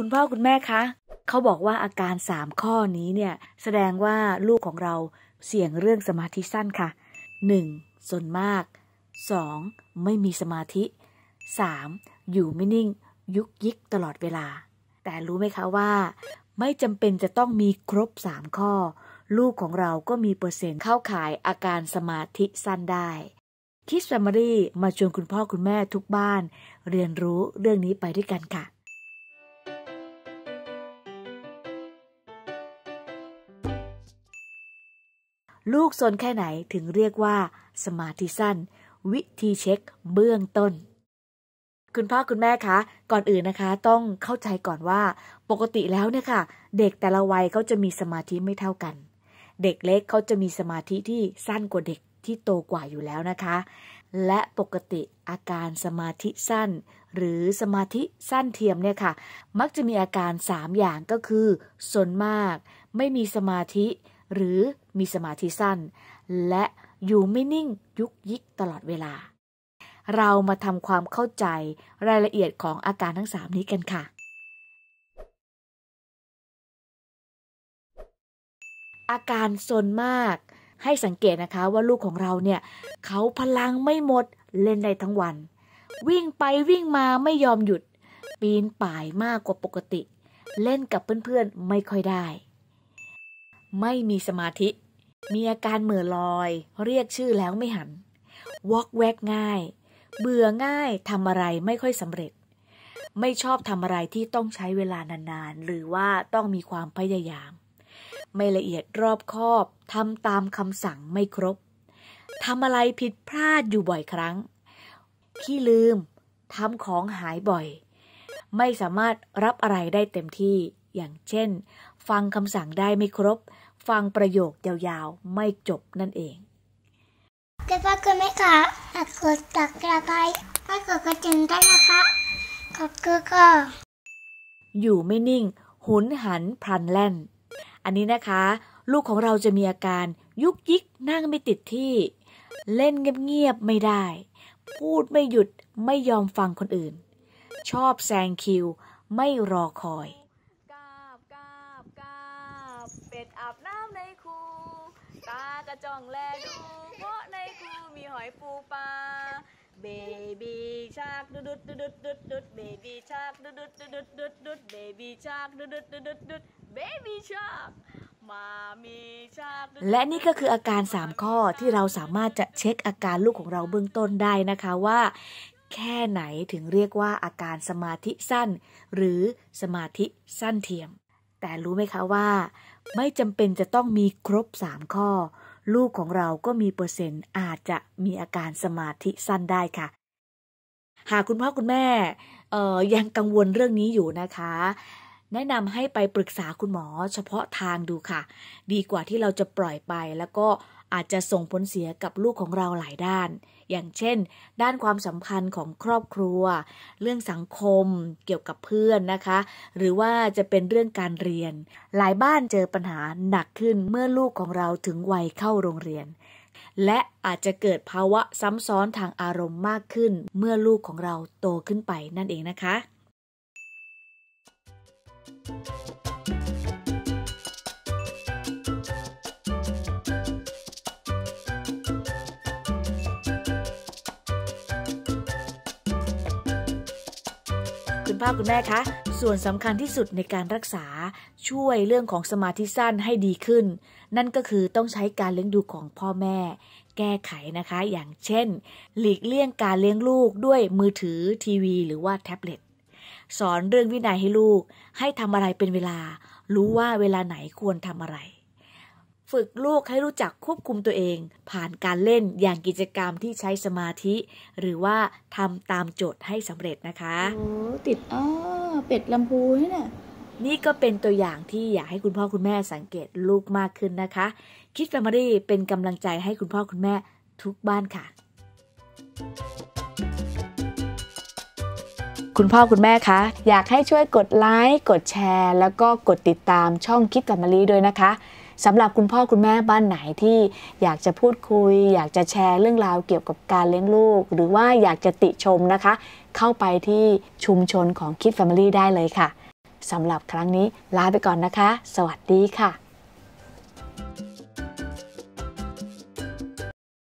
คุณพ่อคุณแม่คะ เขาบอกว่าอาการสามข้อนี้เนี่ย แสดงว่าลูกของเราเสี่ยงเรื่องสมาธิสั้นค่ะ 1. สนมาก 2. ไม่มีสมาธิ 3. อยู่ไม่นิ่ง ยุกยิกตลอดเวลา แต่รู้ไหมคะว่า ไม่จำเป็นจะต้องมีครบ 3 ข้อ ลูกของเราก็มีเปอร์เซ็นต์เข้าขายอาการสมาธิสั้นได้คิดสมารีมาชวนคุณพ่อคุณแม่ทุกบ้านเรียนรู้เรื่องนี้ไปด้วยกันค่ะลูกสนแค่ไหนถึงเรียกว่าสมาธิสั้น วิธีเช็ค เบื้องต้น คุณพ่อคุณแม่คะก่อนอื่นนะคะต้องเข้าใจก่อนว่าปกติแล้วเนี่ยค่ะเด็กแต่ละวัยเขาจะมีสมาธิไม่เท่ากัน เด็กเล็กเขาจะมีสมาธิที่สั้นกว่าเด็กที่โตกว่าอยู่แล้วนะคะ และปกติอาการสมาธิสั้น หรือสมาธิสั้นเทียมเนี่ยค่ะ มักจะมีอาการ3อย่างก็คือ สนมาก ไม่มีสมาธิหรือมีสมาธิสั้น และอยู่ไม่นิ่งยุกยิกตลอดเวลา เรามาทำความเข้าใจรายละเอียดของอาการทั้งสามนี้กันค่ะ อาการโซนมากให้สังเกตนะคะ ว่าลูกของเราเนี่ยเขาพลังไม่หมดเล่นได้ทั้งวัน วิ่งไปวิ่งมาไม่ยอมหยุด ปีนป่ายมากกว่าปกติ เล่นกับเพื่อนๆไม่ค่อยได้ไม่มีสมาธิ มีอาการเหม่อลอย เรียกชื่อแล้วไม่หัน วอกแวกง่าย เบื่อง่ายทำอะไรไม่ค่อยสำเร็จ ไม่ชอบทำอะไรที่ต้องใช้เวลานานๆ หรือว่าต้องมีความพยายาม ไม่ละเอียดรอบคอบทำตามคำสั่งไม่ครบทำอะไรผิดพลาดอยู่บ่อยครั้ง ขี้ลืม ทำของหายบ่อย ไม่สามารถรับอะไรได้เต็มที่ อย่างเช่น ฟังคำสั่งได้ไม่ครบฟังประโยคยาวๆ ไม่จบนั่นเองเจะฟังคุณไหมคะอากดตักระบายไม่กดกระจิงได้นะคะขอบคุณค่ะอยู่ไม่นิ่ง หุนหันพลันแล่น อันนี้นะคะ ลูกของเราจะมีอาการยุกยิกนั่งไม่ติดที่ เล่นเงียบๆไม่ได้ พูดไม่หยุดไม่ยอมฟังคนอื่น ชอบแซงคิวไม่รอคอยอาบน้ำในคูตากระจองแลดูเพราะในคูมีหอยปูปลาเบบี้ชากดุดุดดุดุดุดดุดเบบี้ชากดุดุดดุดุดุดดุดเบบี้ชากดุดุดดุดุดดุดเบบี้ชากและนี่ก็คืออาการ 3 ข้อที่เราสามารถจะเช็คอาการลูกของเราเบื้องต้นได้นะคะว่า แค่ไหนถึงเรียกว่าอาการสมาธิสั้น หรือสมาธิสั้นเทียมแต่รู้ไหมคะว่า ไม่จำเป็นจะต้องมีครบ 3 ข้อ ลูกของเราก็มีเปอร์เซ็นต์ อาจจะมีอาการสมาธิสั้นได้ค่ะ หากคุณพ่อคุณแม่ยังกังวลเรื่องนี้อยู่นะคะ แนะนำให้ไปปรึกษาคุณหมอเฉพาะทางดูค่ะ ดีกว่าที่เราจะปล่อยไปแล้วก็อาจจะส่งผลเสียกับลูกของเราหลายด้าน อย่างเช่น ด้านความสัมพันธ์ของครอบครัว เรื่องสังคม เกี่ยวกับเพื่อนนะคะ หรือว่าจะเป็นเรื่องการเรียน หลายบ้านเจอปัญหาหนักขึ้นเมื่อลูกของเราถึงวัยเข้าโรงเรียน และอาจจะเกิดภาวะซ้ำซ้อนทางอารมณ์มากขึ้นเมื่อลูกของเราโตขึ้นไปนั่นเองนะคะ thank you คุณพ่อคุณแม่คะ ส่วนสำคัญที่สุดในการรักษาช่วยเรื่องของสมาธิสั้นให้ดีขึ้น นั่นก็คือต้องใช้การเลี้ยงดูของพ่อแม่ แก้ไขนะคะอย่างเช่น หลีกเลี่ยงการเลี้ยงลูกด้วยมือถือทีวีหรือว่าแท็บเล็ตสอนเรื่องวินัยให้ลูกให้ทำอะไรเป็นเวลา รู้ว่าเวลาไหนควรทำอะไรฝึกลูกให้รู้จักควบคุมตัวเองผ่านการเล่นอย่างกิจกรรมที่ใช้สมาธิ หรือว่าทำตามโจทย์ให้สำเร็จนะคะโอ้ติดอ้อเป็ดลำพูนี่นะนี่ก็เป็นตัวอย่างที่อยากให้คุณพ่อคุณแม่สังเกตลูกมากขึ้นนะคะ คิดแฟมิลี่เป็นกำลังใจให้คุณพ่อคุณแม่ทุกบ้านค่ะ คุณพ่อคุณแม่คะ อยากให้ช่วยกดไลค์กดแชร์ แล้วก็กดติดตามช่องคิดแฟมิลี่ด้วยนะคะสำหรับคุณพ่อคุณแม่บ้านไหนที่อยากจะพูดคุย อยากจะแชร์เรื่องราวเกี่ยวกับการเลี้ยงลูก หรือว่าอยากจะติชมนะคะ เข้าไปที่ชุมชนของคิดแฟมิลี่ได้เลยค่ะ สำหรับครั้งนี้ลาไปก่อนนะคะ สวัสดีค่ะ